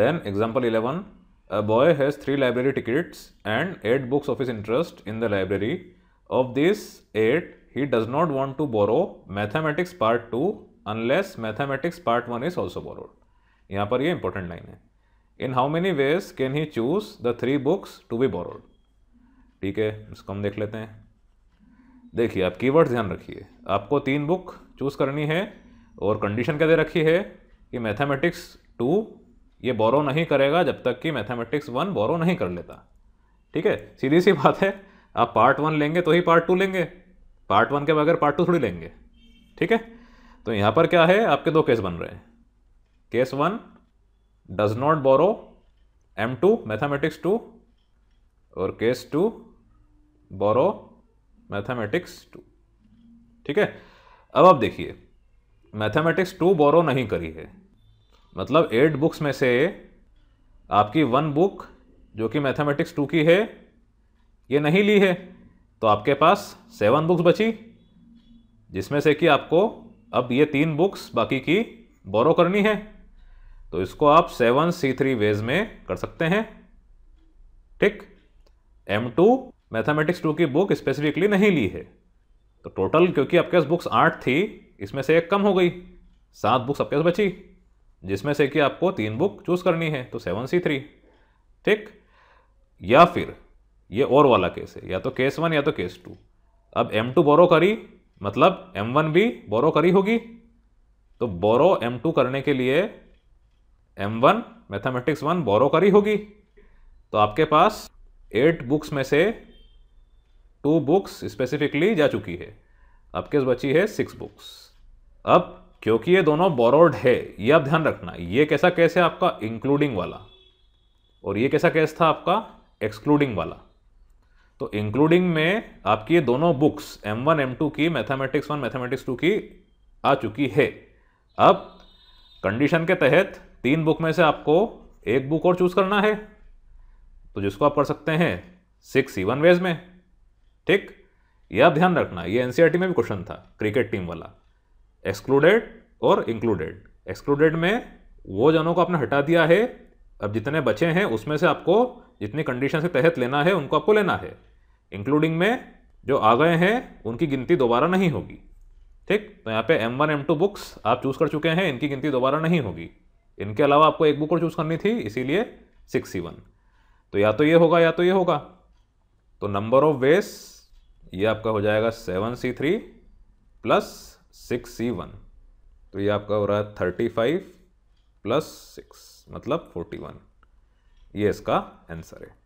Then example 11, a boy has 3 library tickets and 8 books of his interest in the library. Of these 8, he does not want to borrow mathematics part 2 unless mathematics part 1 is also borrowed. यहाँ पर ये important line है in how many ways can he choose the three books to be borrowed ठीक है इसको हम देख लेते हैं देखिए आप कीवर्ड्स ध्यान रखिए आपको तीन बुक चूज़ करनी है और कंडीशन क्या दे रखी है कि मैथमेटिक्स टू ये बोरो नहीं करेगा जब तक कि मैथमेटिक्स वन बोरो नहीं कर लेता ठीक है सीधी सी बात है आप पार्ट वन लेंगे तो ही पार्ट टू लेंगे पार्ट वन के बगैर पार्ट टू थोड़ी लेंगे ठीक है तो यहाँ पर क्या है आपके दो केस बन रहे हैं case one does not borrow M two mathematics two और case two borrow mathematics two ठीक है अब आप देखिए मैथमेटिक्स टू बोरो नहीं करी है मतलब एट बुक्स में से आपकी वन बुक जो कि मैथमेटिक्स टू की है ये नहीं ली है तो आपके पास सेवन बुक्स बची जिसमें से कि आपको अब ये तीन बुक्स बाकी की बोरो करनी है तो इसको आप सेवन सी थ्री वेज में कर सकते हैं ठीक एम टू मैथमेटिक्स टू की बुक स्पेसिफिकली नहीं ली है तो टोटल क्योंकि आपके पास बुक्स आठ थी इसमें से एक कम हो गई सात बुक्स आपके पास बची जिसमें से कि आपको तीन बुक चूज़ करनी है तो सेवन सी थ्री ठीक या फिर ये और वाला केस है या तो केस वन या तो केस टू अब एम टू बोरो करी मतलब एम वन भी बोरो करी होगी तो बोरो एम टू करने के लिए M one mathematics one borrow करी होगी तो आपके पास एट बुक्स में से टू बुक्स स्पेसिफिकली जा चुकी है आपके बची है सिक्स बुक्स अब क्योंकि ये दोनों बोरोड है ये आप ध्यान रखना ये कैसा केस है आपका इंक्लूडिंग वाला और ये कैसा केस था आपका एक्सक्लूडिंग वाला तो इंक्लूडिंग में आपकी ये दोनों books M one M two की मैथमेटिक्स वन मैथमेटिक्स टू की आ चुकी है अब कंडीशन के तहत तीन बुक में से आपको एक बुक और चूज़ करना है तो जिसको आप पढ़ सकते हैं सिक्स सी वन वेज में ठीक ये आप ध्यान रखना ये एनसीईआरटी e में भी क्वेश्चन था क्रिकेट टीम वाला एक्सक्लूडेड और इंक्लूडेड एक्सक्लूडेड में वो जनों को आपने हटा दिया है अब जितने बचे हैं उसमें से आपको जितनी कंडीशन के तहत लेना है उनको आपको लेना है इंक्लूडिंग में जो आ गए हैं उनकी गिनती दोबारा नहीं होगी ठीक तो यहाँ पे M1, M2 बुक्स आप चूज़ कर चुके हैं इनकी गिनती दोबारा नहीं होगी इनके अलावा आपको एक बुक और चूज़ करनी थी इसीलिए सिक्स वन तो या तो ये होगा या तो ये होगा तो नंबर ऑफ वेस ये आपका हो जाएगा seven C three plus six C one तो ये आपका हो रहा है थर्टी फाइव प्लस सिक्स मतलब फोर्टी वन ये इसका आंसर है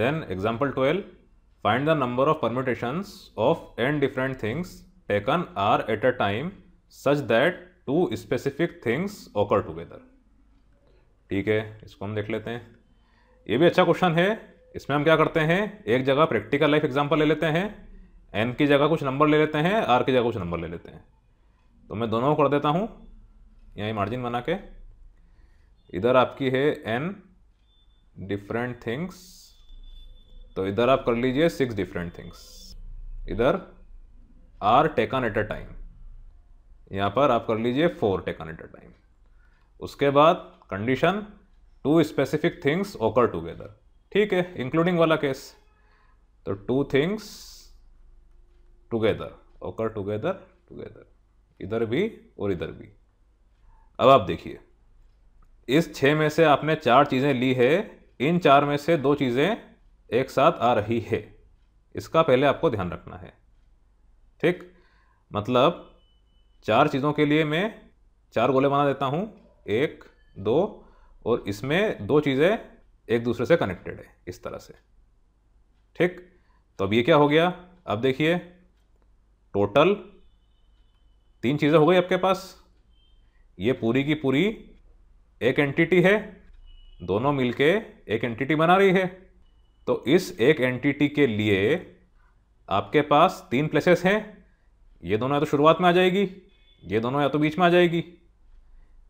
then example twelve find the number of permutations of N different things taken R at a time such that two specific things occur together ठीक है इसको हम देख लेते हैं ये भी अच्छा क्वेश्चन है इसमें हम क्या करते हैं एक जगह प्रैक्टिकल लाइफ एग्जाम्पल ले लेते हैं एन की जगह कुछ नंबर ले लेते हैं आर की जगह कुछ नंबर ले लेते हैं तो मैं दोनों कर देता हूँ यहीं मार्जिन बना के इधर आपकी है एन डिफरेंट थिंग्स तो इधर आप कर लीजिए सिक्स डिफरेंट थिंग्स इधर R taken at a time यहाँ पर आप कर लीजिए four taken at a time उसके बाद condition two specific things occur together ठीक है इंक्लूडिंग वाला केस तो two things together occur together together together भी और इधर भी अब आप देखिए इस छः में से आपने चार चीज़ें ली है इन चार में से दो चीज़ें एक साथ आ रही है इसका पहले आपको ध्यान रखना है ठीक मतलब चार चीज़ों के लिए मैं चार गोले बना देता हूँ एक दो और इसमें दो चीज़ें एक दूसरे से कनेक्टेड है इस तरह से ठीक तो अब ये क्या हो गया अब देखिए टोटल तीन चीज़ें हो गई आपके पास ये पूरी की पूरी एक एंटिटी है दोनों मिलके एक एंटिटी बना रही है तो इस एक एंटिटी के लिए आपके पास तीन प्लेसेस हैं ये दोनों या तो शुरुआत में आ जाएगी ये दोनों या तो बीच में आ जाएगी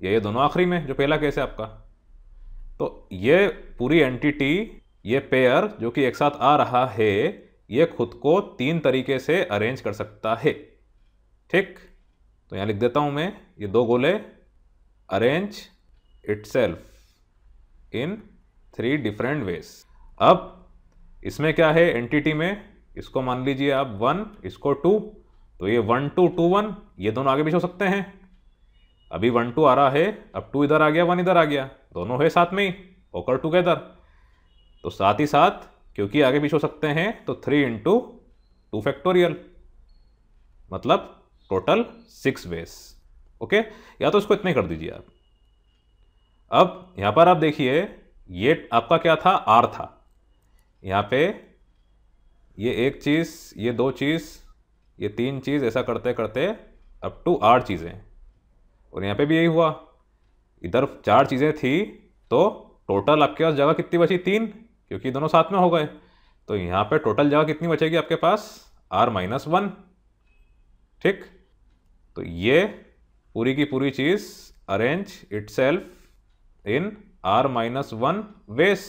या ये दोनों आखिरी में जो पहला केस है आपका तो ये पूरी एंटिटी ये पेयर जो कि एक साथ आ रहा है ये खुद को तीन तरीके से अरेंज कर सकता है ठीक तो यहाँ लिख देता हूँ मैं ये दो गोले arrange itself in three different ways अब इसमें क्या है एंटिटी में इसको मान लीजिए आप वन इसको टू तो ये वन टू टू वन ये दोनों आगे पीछे हो सकते हैं अभी वन टू आ रहा है अब टू इधर आ गया वन इधर आ गया दोनों है साथ में ही होकर टुगेदर तो साथ ही साथ क्योंकि आगे पीछे हो सकते हैं तो थ्री इंटू टू फैक्टोरियल मतलब टोटल सिक्स वेस ओके या तो इसको इतने कर दीजिए आप अब यहाँ पर आप देखिए ये आपका क्या था आर था यहाँ पे ये एक चीज़ ये दो चीज़ ये तीन चीज़ ऐसा करते करते अप टू आर चीज़ें और यहाँ पे भी यही हुआ इधर चार चीज़ें थी तो टोटल आपके पास जगह कितनी बची तीन क्योंकि दोनों साथ में हो गए तो यहाँ पे टोटल जगह कितनी बचेगी आपके पास आर माइनस वन ठीक तो ये पूरी की पूरी चीज़ arrange it in R minus one ways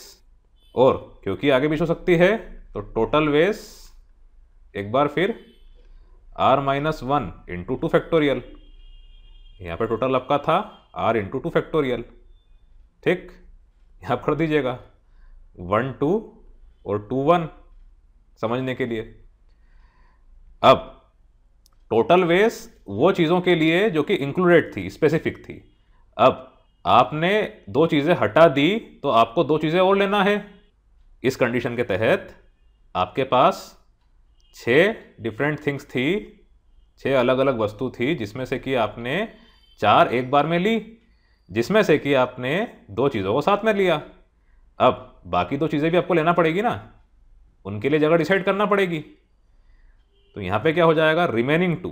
और क्योंकि आगे भी हो सकती है तो टोटल वेस एक बार फिर R minus one into two factorial यहाँ पर टोटल आपका था आर इंटू टू फैक्टोरियल ठीक यहाँ कर दीजिएगा वन टू और टू वन समझने के लिए अब टोटल वेस वो चीज़ों के लिए जो कि इंक्लूडेड थी स्पेसिफिक थी अब आपने दो चीज़ें हटा दी तो आपको दो चीज़ें और लेना है इस कंडीशन के तहत आपके पास छः डिफरेंट थिंग्स थी छः अलग अलग वस्तु थी जिसमें से कि आपने चार एक बार में ली जिसमें से कि आपने दो चीज़ों को साथ में लिया अब बाकी तो चीज़ें भी आपको लेना पड़ेगी ना उनके लिए जगह डिसाइड करना पड़ेगी तो यहाँ पे क्या हो जाएगा रिमेनिंग टू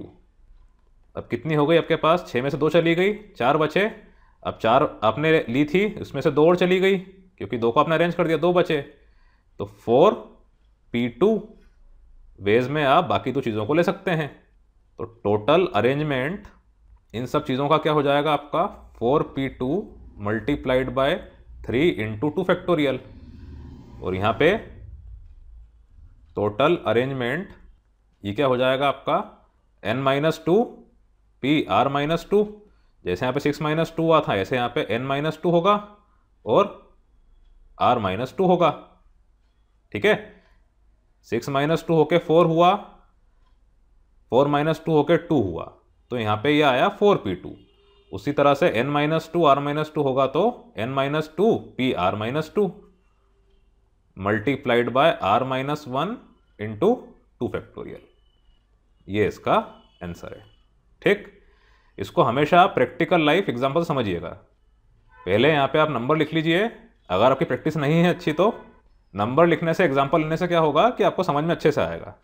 अब कितनी हो गई आपके पास छः में से दो चली गई चार बचे अब चार आपने ली थी उसमें से दो और चली गई क्योंकि दो को आपने अरेंज कर दिया दो बचे तो फोर पी टू वेज में आप बाकी दो चीज़ों को ले सकते हैं तो टोटल अरेंजमेंट इन सब चीज़ों का क्या हो जाएगा आपका four P two multiplied by three into two factorial और यहाँ पे टोटल अरेंजमेंट ये क्या हो जाएगा आपका N minus two P R minus two जैसे यहाँ पे सिक्स माइनस टू हुआ था ऐसे यहाँ पे एन माइनस टू होगा और आर माइनस टू होगा ठीक है सिक्स माइनस टू होके फोर हुआ फोर माइनस टू होके टू हुआ तो यहाँ पे ये यह आया फोर पी टू उसी तरह से N minus two R minus two होगा तो N minus two P R minus two multiplied by R minus one into two factorial ये इसका आंसर है ठीक इसको हमेशा प्रैक्टिकल लाइफ एग्जाम्पल समझिएगा पहले यहाँ पे आप नंबर लिख लीजिए अगर आपकी प्रैक्टिस नहीं है अच्छी तो नंबर लिखने से एग्जाम्पल लेने से क्या होगा कि आपको समझ में अच्छे से आएगा